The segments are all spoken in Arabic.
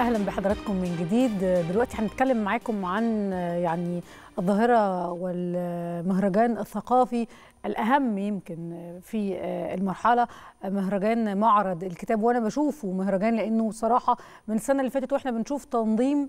اهلا بحضراتكم من جديد دلوقتي هنتكلم معاكم عن يعني الظاهره والمهرجان الثقافي الاهم يمكن في المرحله مهرجان معرض الكتاب وانا بشوفه مهرجان لانه صراحه من السنه اللي فاتت واحنا بنشوف تنظيم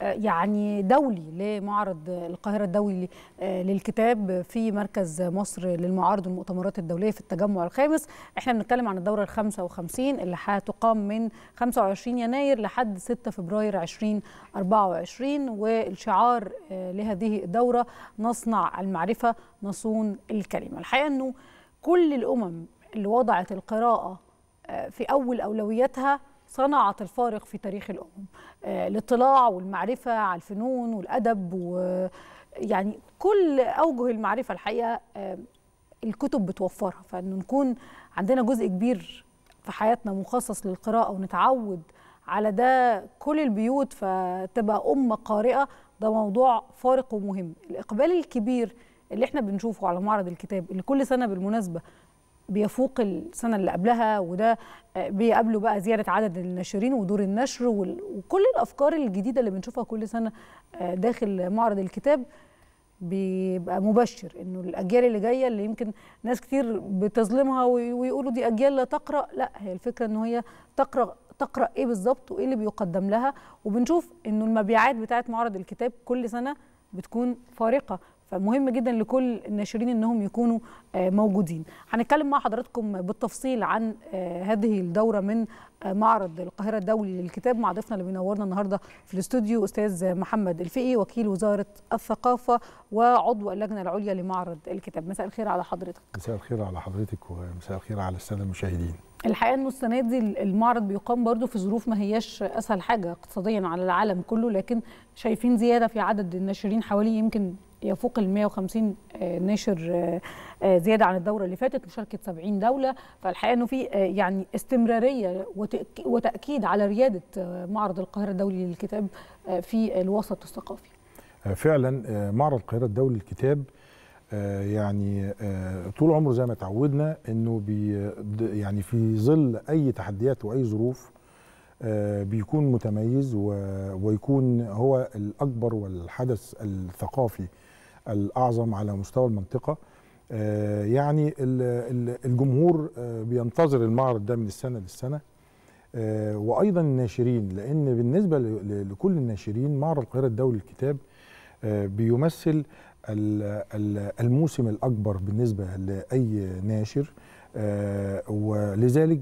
يعني دولي لمعرض القاهرة الدولي آه، للكتاب في مركز مصر للمعارض والمؤتمرات الدولية في التجمع الخامس احنا بنتكلم عن الدورة ال 55 اللي هتقام من 25 يناير لحد 6 فبراير 2024 والشعار آه، لهذه الدورة نصنع المعرفة نصون الكلمة الحقيقة انه كل الأمم اللي وضعت القراءة آه، في أول أولوياتها صنعت الفارق في تاريخ الأمم آه، الاطلاع والمعرفة على الفنون والأدب ويعني كل أوجه المعرفة الحقيقة آه، الكتب بتوفرها فإنه نكون عندنا جزء كبير في حياتنا مخصص للقراءة ونتعود على ده كل البيوت فتبقى أم قارئة ده موضوع فارق ومهم الإقبال الكبير اللي احنا بنشوفه على معرض الكتاب اللي كل سنة بالمناسبة بيفوق السنه اللي قبلها وده بيقابله بقى زياده عدد الناشرين ودور النشر وكل الافكار الجديده اللي بنشوفها كل سنه آه، داخل معرض الكتاب بيبقى مبشر انه الاجيال اللي جايه اللي يمكن ناس كتير بتظلمها ويقولوا دي اجيال لا تقرا لا هي الفكره ان هي تقرا تقرا ايه بالظبط وايه اللي بيقدم لها وبنشوف انه المبيعات بتاعه معرض الكتاب كل سنه بتكون فارقه فمهم جدا لكل الناشرين انهم يكونوا آه، موجودين هنتكلم مع حضراتكم بالتفصيل عن آه، هذه الدوره من آه، معرض القاهره الدولي للكتاب مع ضيفنا اللي بينورنا النهارده في الاستوديو استاذ محمد الفقي وكيل وزاره الثقافه وعضو اللجنه العليا لمعرض الكتاب مساء الخير على حضرتك مساء الخير على حضرتك ومساء الخير على الساده المشاهدين الحقيقه انه السنه دي المعرض بيقام برضو في ظروف ما هياش اسهل حاجه اقتصاديا على العالم كله لكن شايفين زياده في عدد الناشرين حوالي يمكن يفوق ال 150 آه، ناشر آه، آه، زياده عن الدوره اللي فاتت مشاركه 70 دوله فالحقيقه انه في يعني استمراريه وتاكيد على رياده معرض القاهره الدولي للكتاب في الوسط الثقافي. فعلا معرض القاهره الدولي للكتاب يعني طول عمره زي ما اتعودنا انه بي يعني في ظل اي تحديات واي ظروف بيكون متميز ويكون هو الاكبر والحدث الثقافي الاعظم على مستوى المنطقه آه، يعني الجمهور آه، بينتظر المعرض ده من السنه للسنه آه، وايضا الناشرين لان بالنسبه لكل الناشرين معرض القاهره الدولي للكتاب بيمثل الموسم الاكبر بالنسبه لاي ناشر ولذلك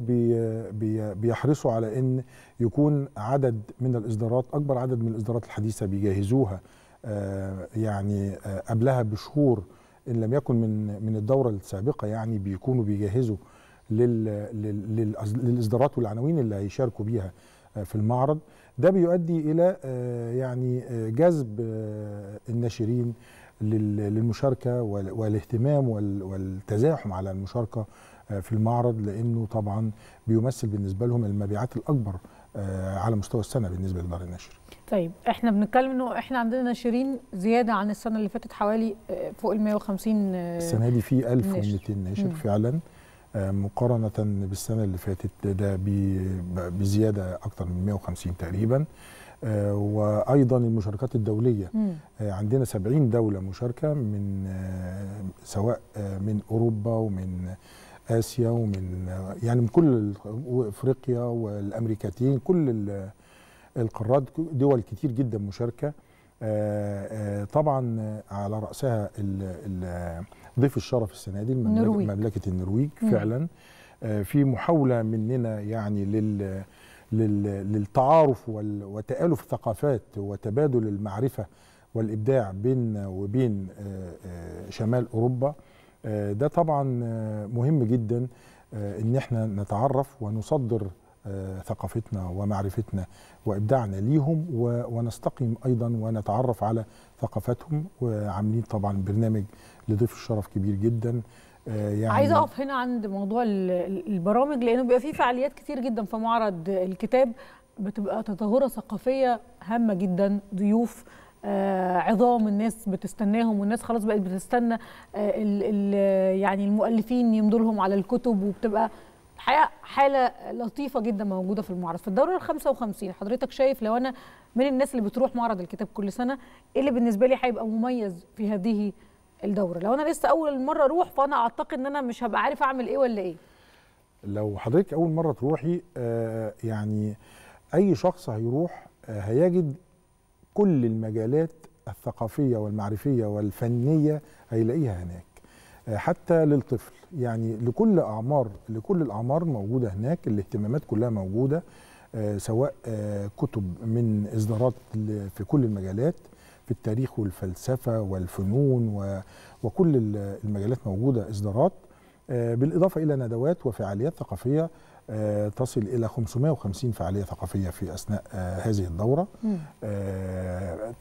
بيحرصوا على ان يكون عدد من الاصدارات اكبر عدد من الاصدارات الحديثه بيجهزوها آه، يعني آه، قبلها بشهور ان لم يكن من من الدوره السابقه يعني بيكونوا بيجهزوا للاصدارات والعناوين اللي هيشاركوا بيها آه، في المعرض ده بيؤدي الى يعني جذب الناشرين للمشاركه والاهتمام والتزاحم على المشاركه في المعرض لانه طبعا بيمثل بالنسبه لهم المبيعات الاكبر على مستوى السنه بالنسبه لدار النشر طيب احنا بنتكلم انه احنا عندنا ناشرين زياده عن السنه اللي فاتت حوالي آه، فوق ال 150 آه، السنه دي في 1200 ناشر فعلا آه، مقارنه بالسنه اللي فاتت ده بزياده اكثر من 150 تقريبا وايضا المشاركات الدوليه عندنا 70 دوله مشاركه من سواء من اوروبا ومن اسيا ومن يعني من كل افريقيا والامريكتين كل القارات دول كتير جدا مشاركه آه، آه، طبعا على راسها ضيف الشرف السنه دي المملكه مملكه النرويج فعلا آه، في محاوله مننا يعني لل للتعارف وتآلف الثقافات وتبادل المعرفه والابداع بين وبين شمال اوروبا ده طبعا مهم جدا ان احنا نتعرف ونصدر ثقافتنا ومعرفتنا وابداعنا ليهم ونستقيم ايضا ونتعرف على ثقافتهم وعاملين طبعا برنامج لضيف الشرف كبير جدا آه، يعني عايزه اقف هنا عند موضوع البرامج لانه بيبقى في فعاليات كتير جدا في معرض الكتاب بتبقى تظاهره ثقافيه هامه جدا ضيوف آه عظام الناس بتستناهم والناس خلاص بقت بتستنى آه الـ يعني المؤلفين يمضوا لهم على الكتب وبتبقى الحقيقه حاله لطيفه جدا موجوده في المعرض في الدوره ال 55 حضرتك شايف لو انا من الناس اللي بتروح معرض الكتاب كل سنه ايه اللي بالنسبه لي هيبقى مميز في هذه الدوره لو انا لسه اول مره اروح فانا اعتقد ان انا مش هبقى عارف اعمل ايه ولا ايه لو حضرتك اول مره تروحي آه، يعني اي شخص هيروح آه، هيجد كل المجالات الثقافيه والمعرفيه والفنيه هيلاقيها هناك حتى للطفل يعني لكل اعمار لكل الاعمار موجوده هناك الاهتمامات كلها موجوده آه، سواء آه، كتب من اصدارات في كل المجالات في التاريخ والفلسفه والفنون وكل المجالات موجوده اصدارات آه، بالإضافة إلى ندوات وفعاليات ثقافية آه، تصل إلى 550 فعالية ثقافية في أثناء آه، هذه الدورة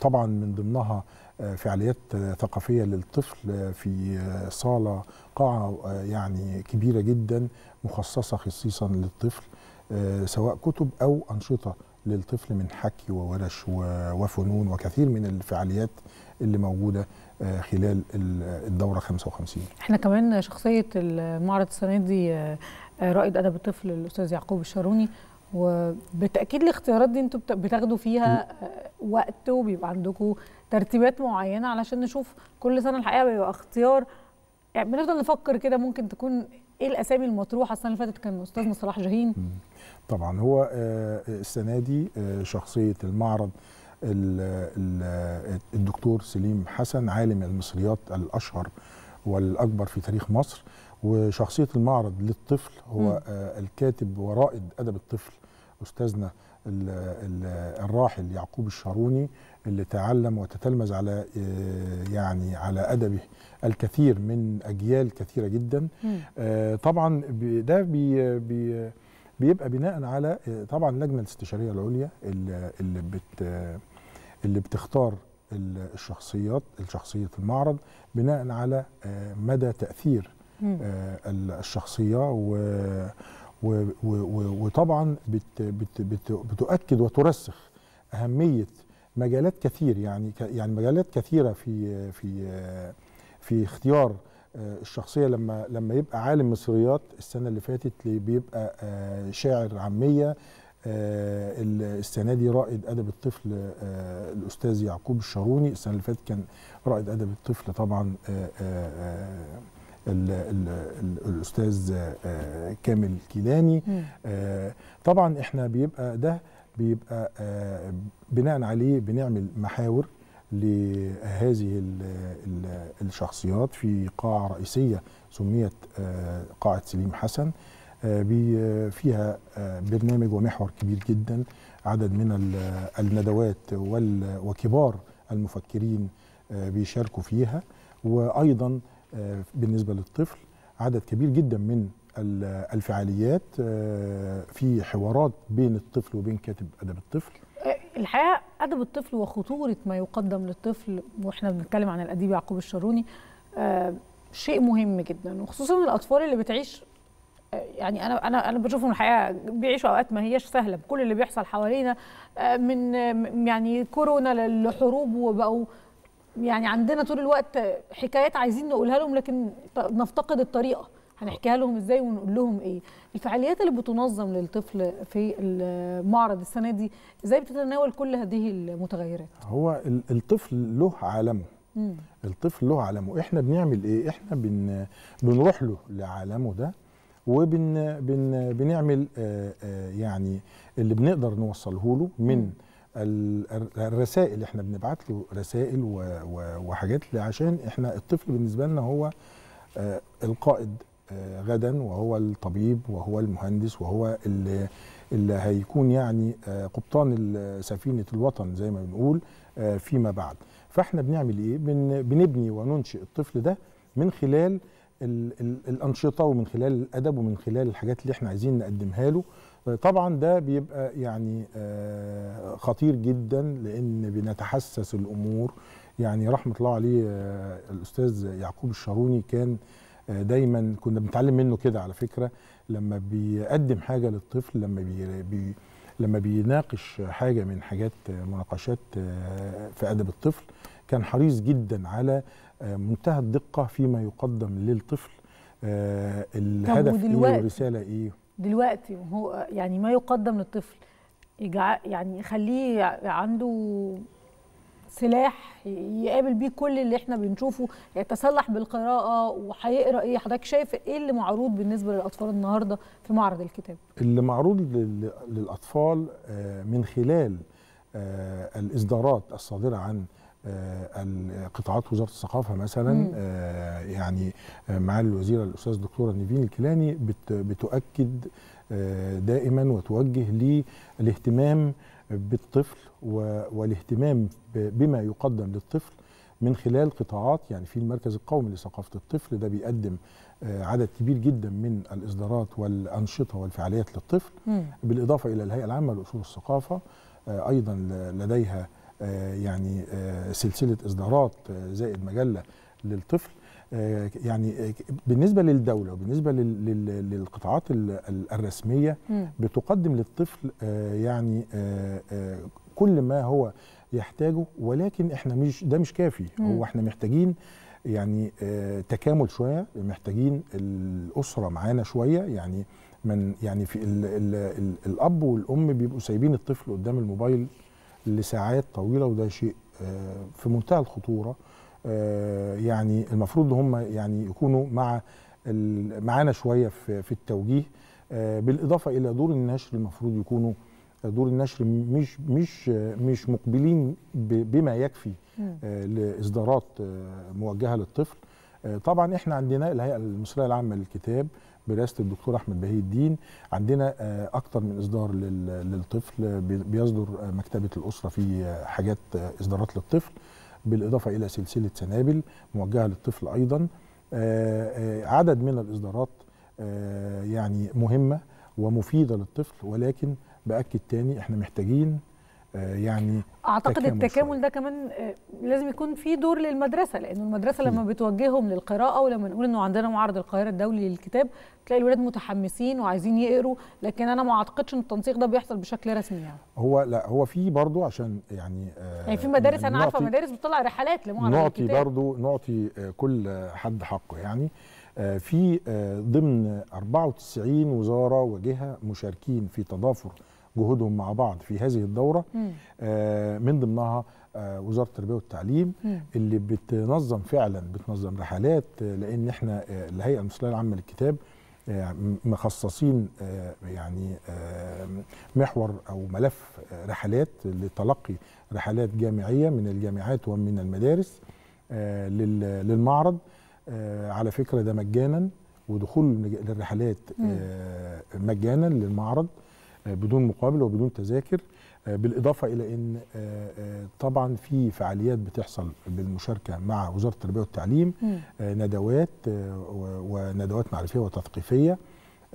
طبعا من ضمنها فعاليات ثقافية للطفل في صالة قاعة يعني كبيرة جدا مخصصة خصيصا للطفل سواء كتب أو أنشطة للطفل من حكي وورش وفنون وكثير من الفعاليات اللي موجودة خلال الدوره 55 احنا كمان شخصيه المعرض السنه دي آه، رائد ادب الطفل الاستاذ يعقوب الشاروني وبالتاكيد الاختيارات دي انتوا بتاخدوا فيها آه، وقت وبيبقى عندكم ترتيبات معينه علشان نشوف كل سنه الحقيقه بيبقى اختيار يعني بنفضل نفكر كده ممكن تكون ايه الاسامي المطروحه السنه اللي فاتت كان استاذنا صلاح جاهين طبعا هو آه، السنه دي شخصيه المعرض الدكتور سليم حسن عالم المصريات الاشهر والاكبر في تاريخ مصر وشخصيه المعرض للطفل هو آه، الكاتب ورائد ادب الطفل استاذنا الراحل يعقوب الشاروني اللي تعلم وتتلمذ على آه، يعني على ادبه الكثير من اجيال كثيره جدا آه، طبعا ده بي بي بيبقى بناء على طبعا اللجنه الاستشاريه العليا اللي بت اللي بتختار الشخصيات الشخصية المعرض بناء على آه، مدى تأثير آه، الشخصية و وطبعا بتؤكد وترسخ أهمية مجالات كثير يعني يعني مجالات كثيرة في في في اختيار آه، الشخصيه لما لما يبقى عالم مصريات السنه اللي فاتت بيبقى شاعر عاميه آه، السنه دي رائد ادب الطفل آه، الاستاذ يعقوب الشاروني السنه اللي فاتت كان رائد ادب الطفل طبعا آه، ال ال ال الاستاذ كامل كيلاني طبعا احنا بيبقى ده بيبقى بناء عليه بنعمل محاور لهذه الشخصيات في قاعه رئيسيه سميت قاعه سليم حسن آه، آه، فيها آه، برنامج ومحور كبير جدا عدد من الندوات وكبار المفكرين بيشاركوا فيها وايضا بالنسبه للطفل عدد كبير جدا من الفعاليات في حوارات بين الطفل وبين كاتب ادب الطفل الحقيقه ادب الطفل وخطوره ما يقدم للطفل واحنا بنتكلم عن الاديب يعقوب الشاروني شيء مهم جدا وخصوصا الاطفال اللي بتعيش يعني انا انا انا بشوفهم الحقيقه بيعيشوا اوقات ما هياش سهله بكل اللي بيحصل حوالينا آه، من يعني كورونا للحروب وبقوا يعني عندنا طول الوقت حكايات عايزين نقولها لهم لكن نفتقد الطريقه هنحكيها لهم ازاي ونقول لهم ايه الفعاليات اللي بتنظم للطفل في المعرض السنه دي ازاي بتتناول كل هذه المتغيرات هو الطفل له عالمه الطفل له عالمه احنا بنعمل ايه احنا بن... بنروح له لعالمه ده وبن بن بنعمل آه، آه، يعني اللي بنقدر نوصله له من الرسائل احنا بنبعت له رسائل وحاجات عشان احنا الطفل بالنسبه لنا هو آه، القائد غدا وهو الطبيب وهو المهندس وهو اللي, اللي هيكون يعني قبطان سفينه الوطن زي ما بنقول فيما بعد فاحنا بنعمل ايه بنبني وننشئ الطفل ده من خلال الـ الـ الانشطه ومن خلال الادب ومن خلال الحاجات اللي احنا عايزين نقدمها له آه، طبعا ده بيبقى يعني آه، خطير جدا لان بنتحسس الامور يعني رحمه الله عليه آه، الاستاذ يعقوب الشاروني كان دايما كنا بنتعلم منه كده على فكره لما بيقدم حاجه للطفل لما بي لما بيناقش حاجه من حاجات مناقشات في ادب الطفل كان حريص جدا على آه، منتهى الدقه فيما يقدم للطفل آه، الهدف ايه والرساله ايه دلوقتي هو يعني ما يقدم للطفل يعني يخليه عنده سلاح يقابل بيه كل اللي احنا بنشوفه يتسلح بالقراءه وهيقرا ايه حضرتك شايف ايه اللي معروض بالنسبه للاطفال النهارده في معرض الكتاب اللي معروض للاطفال آه، من خلال الاصدارات الصادره عن آه، قطاعات وزاره الثقافه مثلا آه، يعني آه، معالي الوزيره الاستاذ دكتوره نيفين الكيلاني بتؤكد دائما وتوجه للاهتمام بالطفل والاهتمام بما يقدم للطفل من خلال قطاعات يعني في المركز القومي لثقافه الطفل ده بيقدم عدد كبير جدا من الاصدارات والانشطه والفعاليات للطفل بالاضافه الى الهيئه العامه لاصول الثقافه ايضا لديها آه، يعني آه، سلسله اصدارات آه، زائد مجله للطفل يعني بالنسبه للدوله وبالنسبه للقطاعات الرسميه بتقدم للطفل يعني كل ما هو يحتاجه ولكن احنا مش ده مش كافي هو احنا محتاجين يعني تكامل شويه محتاجين الاسره معانا شويه يعني من يعني في الـ الـ الـ الاب والام بيبقوا سايبين الطفل قدام الموبايل لساعات طويله وده شيء آه، في منتهى الخطوره آه، يعني المفروض هم يعني يكونوا مع معانا شويه في التوجيه آه، بالاضافه الى دور النشر المفروض يكونوا دور النشر مش مش مش مقبلين بما يكفي لاصدارات موجهه للطفل طبعا احنا عندنا الهيئه المصريه العامه للكتاب برئاسه الدكتور احمد بهي الدين عندنا آه، اكثر من اصدار للطفل بيصدر آه، مكتبه الاسره في آه، حاجات اصدارات للطفل بالاضافه الى سلسله سنابل موجهه للطفل ايضا عدد من الاصدارات يعني مهمه ومفيده للطفل ولكن باكد تاني احنا محتاجين آه، يعني اعتقد تكامل التكامل ده كمان آه، لازم يكون في دور للمدرسه لانه المدرسه لما بتوجههم للقراءه ولما نقول انه عندنا معرض القاهره الدولي للكتاب تلاقي الولاد متحمسين وعايزين يقروا لكن انا ما اعتقدش ان التنسيق ده بيحصل بشكل رسمي يعني هو لا هو في برضه عشان يعني آه، يعني في مدارس انا عارفه مدارس بتطلع رحلات لمعرض نعطي الكتاب نعطي برضه نعطي كل حد حقه يعني في ضمن 94 وزاره وجهه مشاركين في تضافر جهودهم مع بعض في هذه الدوره آه، من ضمنها آه، وزاره التربيه والتعليم اللي بتنظم فعلا بتنظم رحلات آه، لان احنا الهيئه المصريه العامه للكتاب مخصصين يعني محور او ملف رحلات لتلقي رحلات جامعيه من الجامعات ومن المدارس للمعرض على فكره ده مجانا ودخول للرحلات مجانا للمعرض بدون مقابل وبدون تذاكر آه، بالاضافه الى ان آه، آه، طبعا في فعاليات بتحصل بالمشاركه مع وزاره التربيه والتعليم ندوات وندوات معرفيه وتثقيفيه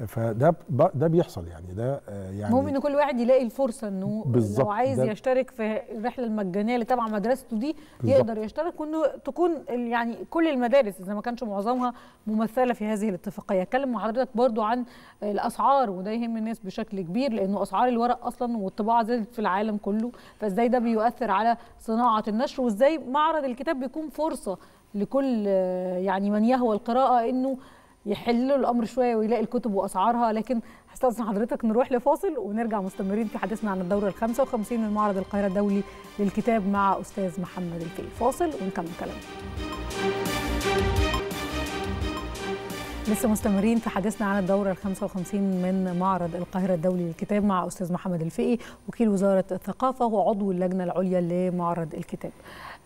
فده ده بيحصل يعني ده آه، يعني المهم ان كل واحد يلاقي الفرصه انه لو عايز يشترك في الرحله المجانيه اللي تبع مدرسته دي يقدر يشترك وانه تكون يعني كل المدارس اذا ما كانش معظمها ممثله في هذه الاتفاقيه اتكلم مع حضرتك برضو عن الاسعار وده يهم الناس بشكل كبير لانه اسعار الورق اصلا والطباعه زادت في العالم كله فازاي ده بيؤثر على صناعه النشر وازاي معرض الكتاب بيكون فرصه لكل آه، يعني من يهوى القراءه انه يحللوا الامر شويه ويلاقي الكتب واسعارها لكن هستاذن حضرتك نروح لفاصل ونرجع مستمرين في حديثنا عن الدوره ال 55 من معرض القاهره الدولي للكتاب مع استاذ محمد الفيل فاصل ونكمل كلامنا لسه مستمرين في حديثنا عن الدورة ال 55 من معرض القاهرة الدولي للكتاب مع أستاذ محمد الفقي وكيل وزارة الثقافة وعضو اللجنة العليا لمعرض الكتاب.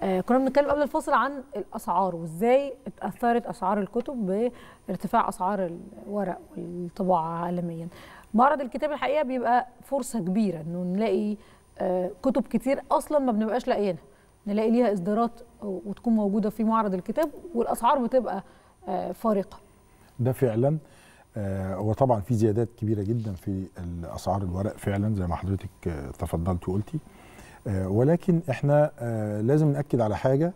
آه كنا بنتكلم قبل الفاصل عن الأسعار وإزاي اتأثرت أسعار الكتب بارتفاع أسعار الورق والطباعة عالميا. معرض الكتاب الحقيقة بيبقى فرصة كبيرة إنه نلاقي آه كتب كتير أصلا ما بنبقاش لاقيينها. نلاقي ليها إصدارات وتكون موجودة في معرض الكتاب والأسعار بتبقى آه فارقة. ده فعلا آه، وطبعا في زيادات كبيره جدا في اسعار الورق فعلا زي ما حضرتك آه، تفضلت وقلتي آه، ولكن احنا لازم ناكد على حاجه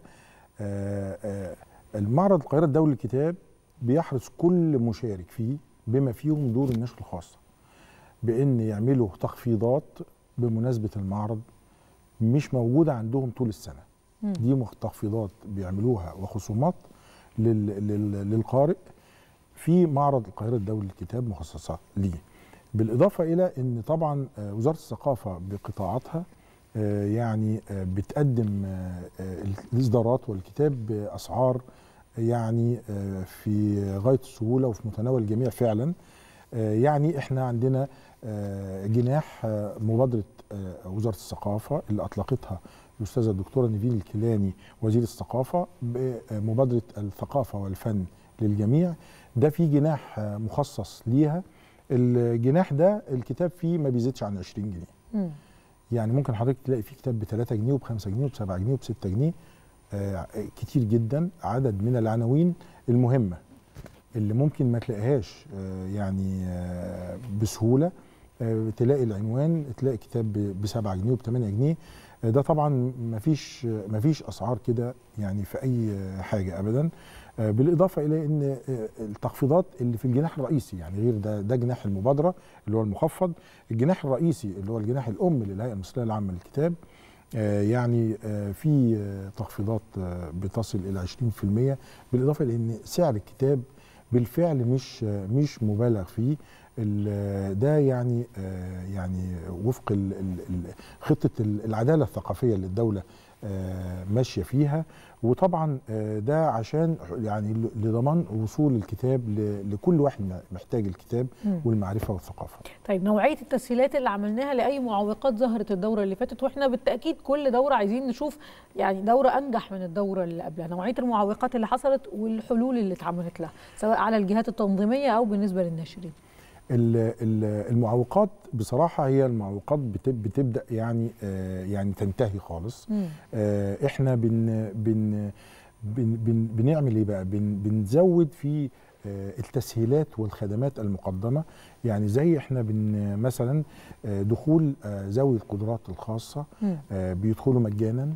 المعرض القاهره الدولي للكتاب بيحرص كل مشارك فيه بما فيهم دور النشر الخاصه بان يعملوا تخفيضات بمناسبه المعرض مش موجوده عندهم طول السنه دي تخفيضات بيعملوها وخصومات للقارئ في معرض القاهره الدولي للكتاب مخصصه ليه بالاضافه الى ان طبعا آه، وزاره الثقافه بقطاعاتها آه، يعني آه، بتقدم الاصدارات والكتاب باسعار يعني في غايه السهوله وفي متناول الجميع فعلا يعني احنا عندنا جناح مبادره وزاره الثقافه اللي اطلقتها الاستاذه الدكتوره نيفين الكيلاني وزير الثقافه بمبادره الثقافه والفن للجميع ده في جناح مخصص ليها الجناح ده الكتاب فيه ما بيزيدش عن 20 جنيه مم. يعني ممكن حضرتك تلاقي فيه كتاب ب 3 جنيه وب 5 جنيه وب 7 جنيه وب 6 جنيه آه، كتير جدا عدد من العناوين المهمه اللي ممكن ما تلاقيهاش آه، يعني آه، بسهوله تلاقي العنوان تلاقي كتاب ب 7 جنيه وب 8 جنيه ده طبعا ما فيش ما فيش اسعار كده يعني في اي حاجه ابدا آه، بالاضافه الى ان آه، التخفيضات اللي في الجناح الرئيسي يعني غير ده ده جناح المبادره اللي هو المخفض الجناح الرئيسي اللي هو الجناح الام للهيئه المصريه العامه للكتاب آه، يعني في تخفيضات بتصل الى 20% بالاضافه الى ان سعر الكتاب بالفعل مش مش مبالغ فيه ده يعني يعني وفق خطه العداله الثقافيه اللي الدوله ماشيه فيها وطبعا آه، ده عشان يعني لضمان وصول الكتاب لكل واحد محتاج الكتاب والمعرفه والثقافه. طيب نوعيه التسهيلات اللي عملناها لاي معوقات ظهرت الدوره اللي فاتت واحنا بالتاكيد كل دوره عايزين نشوف يعني دوره انجح من الدوره اللي قبلها، نوعيه المعوقات اللي حصلت والحلول اللي اتعملت لها سواء على الجهات التنظيميه او بالنسبه للناشرين. المعوقات بصراحه هي المعوقات بتبدا يعني آه، يعني تنتهي خالص آه، احنا بن بن بن بنعمل ايه بقى بن بنزود في آه، التسهيلات والخدمات المقدمه يعني زي احنا بن مثلا دخول ذوي القدرات الخاصه بيدخلوا مجانا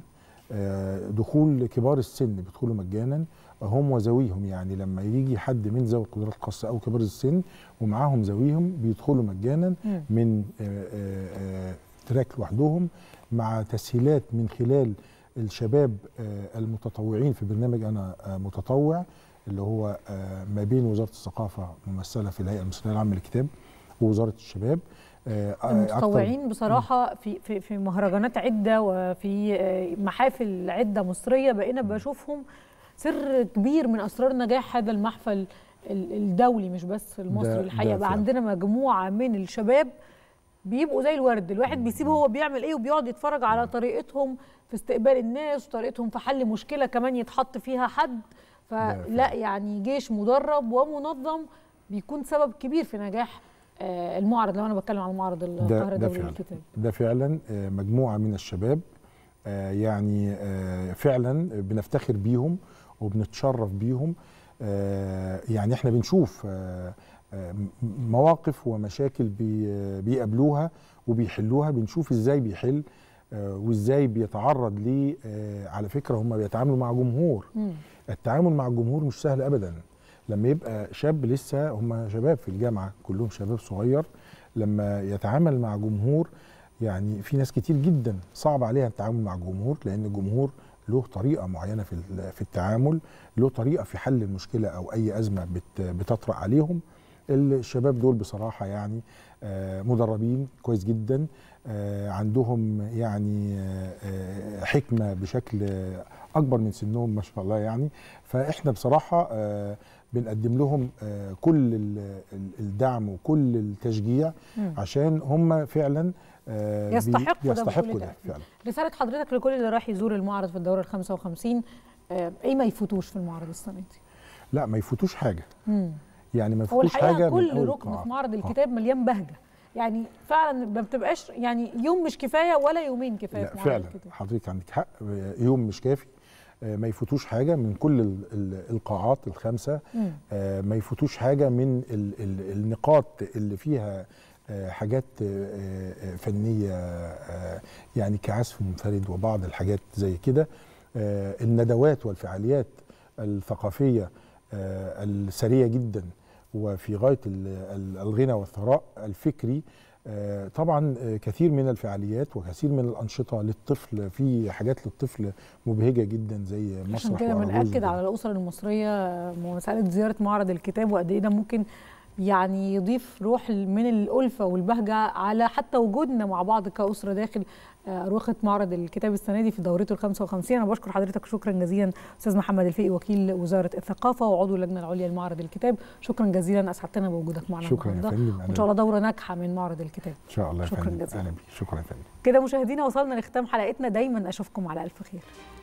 دخول كبار السن بيدخلوا مجانا هم وزويهم يعني لما يجي حد من ذوي القدرات الخاصه او كبار السن ومعاهم زويهم بيدخلوا مجانا من آه، آه، آه، تراك لوحدهم مع تسهيلات من خلال الشباب المتطوعين في برنامج انا متطوع اللي هو ما بين وزاره الثقافه ممثله في الهيئه المصريه العامه للكتاب ووزاره الشباب المتطوعين بصراحه في في في مهرجانات عده وفي محافل عده مصريه بقينا بشوفهم سر كبير من اسرار نجاح هذا المحفل الدولي مش بس المصري الحقيقه بقى عندنا مجموعه من الشباب بيبقوا زي الورد الواحد بيسيب هو بيعمل ايه وبيقعد يتفرج على طريقتهم في استقبال الناس وطريقتهم في حل مشكله كمان يتحط فيها حد فلا يعني جيش مدرب ومنظم بيكون سبب كبير في نجاح آه، المعرض لو انا بتكلم عن معرض القاهره ده فعلا ده فعلا آه، مجموعه من الشباب آه، يعني فعلا بنفتخر بيهم وبنتشرف بيهم آه، يعني احنا بنشوف آه، آه، مواقف ومشاكل بيقابلوها وبيحلوها بنشوف ازاي بيحل وازاي بيتعرض ل على فكره هم بيتعاملوا مع جمهور التعامل مع الجمهور مش سهل ابدا لما يبقى شاب لسه هم شباب في الجامعه كلهم شباب صغير لما يتعامل مع جمهور يعني في ناس كتير جدا صعب عليها التعامل مع الجمهور لان الجمهور له طريقه معينه في في التعامل له طريقه في حل المشكله او اي ازمه بتطرا عليهم الشباب دول بصراحه يعني آه، مدربين كويس جدا آه، عندهم يعني آه، حكمه بشكل اكبر من سنهم ما شاء الله يعني فاحنا بصراحه بنقدم لهم كل الدعم وكل التشجيع عشان هم فعلا آه، يستحق, يستحق ده, ده, ده فعلا رساله حضرتك لكل اللي راح يزور المعرض في الدوره ال 55 ايه ما يفوتوش في المعرض السنه دي؟ لا ما يفوتوش حاجه مم. يعني ما يفوتوش حاجه كل ركن في آه، معرض آه. الكتاب آه. مليان بهجه يعني فعلا ما بتبقاش يعني يوم مش كفايه ولا يومين كفايه لا فعلا حضرتك عندك حق يوم مش كافي ما يفوتوش حاجه من كل القاعات الخمسه ما يفوتوش حاجه من النقاط اللي فيها آه، حاجات آه، آه، فنيه يعني كعزف منفرد وبعض الحاجات زي كده الندوات والفعاليات الثقافيه السريعه جدا وفي غايه الغنى والثراء الفكري طبعا كثير من الفعاليات وكثير من الانشطه للطفل في حاجات للطفل مبهجه جدا زي مسرح عشان كده بناكد على الاسر المصريه مساله زياره معرض الكتاب وقد ايه ده ممكن يعني يضيف روح من الألفة والبهجة على حتى وجودنا مع بعض كأسرة داخل آه، أروخة معرض الكتاب السنة دي في دورته ال 55 أنا بشكر حضرتك شكرا جزيلا أستاذ محمد الفقي وكيل وزارة الثقافة وعضو اللجنة العليا لمعرض الكتاب شكرا جزيلا أسعدتنا بوجودك معنا شكرا يا فندم إن شاء الله دورة ناجحة من معرض الكتاب إن شاء الله شكرا فندم. جزيلا أهلا بيك شكرا يا فندم كده مشاهدينا وصلنا لختام حلقتنا دايما أشوفكم على ألف خير